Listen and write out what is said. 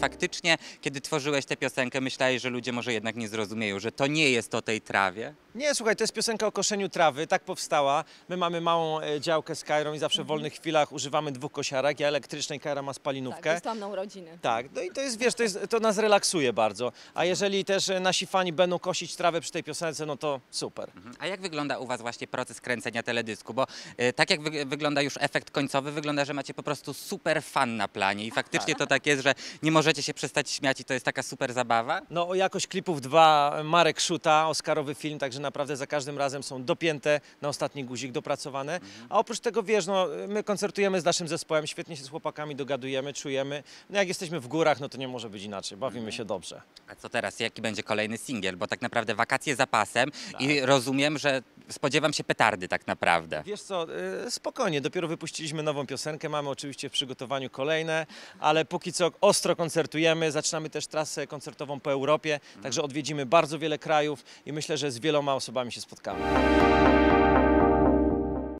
faktycznie, kiedy tworzyłeś tę piosenkę, myślałeś, że ludzie może jednak nie zrozumieją, że to nie jest o tej trawie? Nie, słuchaj, to jest piosenka o koszeniu trawy, tak powstała. My mamy małą e, działkę z Kairą i zawsze w mhm. wolnych chwilach używamy dwóch kosiarek, ja elektrycznej, Kaira ma spalinówkę. Tak, to jest na urodziny. Tak, no i to jest, wiesz, to, jest, to nas relaksuje bardzo. A jeżeli też e, nasi fani będą kosić trawę przy tej piosence, no to super. Mhm. A jak wygląda u Was właśnie proces kręcenia teledysku? Bo y, tak jak wy wygląda już efekt końcowy, wygląda, że macie po prostu super fan na planie i tak, faktycznie tak. to tak jest, że nie możecie się przestać śmiać i to jest taka super zabawa? No o jakość klipów dwa Marek Szuta, Oscarowy film, także że naprawdę za każdym razem są dopięte na ostatni guzik, dopracowane. Mhm. A oprócz tego, wiesz, no, my koncertujemy z naszym zespołem, świetnie się z chłopakami dogadujemy, czujemy. No jak jesteśmy w górach, no to nie może być inaczej, bawimy mhm. się dobrze. A co teraz, jaki będzie kolejny singiel? Bo tak naprawdę wakacje za pasem tak. i rozumiem, że spodziewam się petardy tak naprawdę. Wiesz co, y, spokojnie, dopiero wypuściliśmy nową piosenkę, mamy oczywiście w przygotowaniu kolejne, ale póki co ostro koncertujemy, zaczynamy też trasę koncertową po Europie, także odwiedzimy bardzo wiele krajów i myślę, że z wieloma osobami się spotkamy.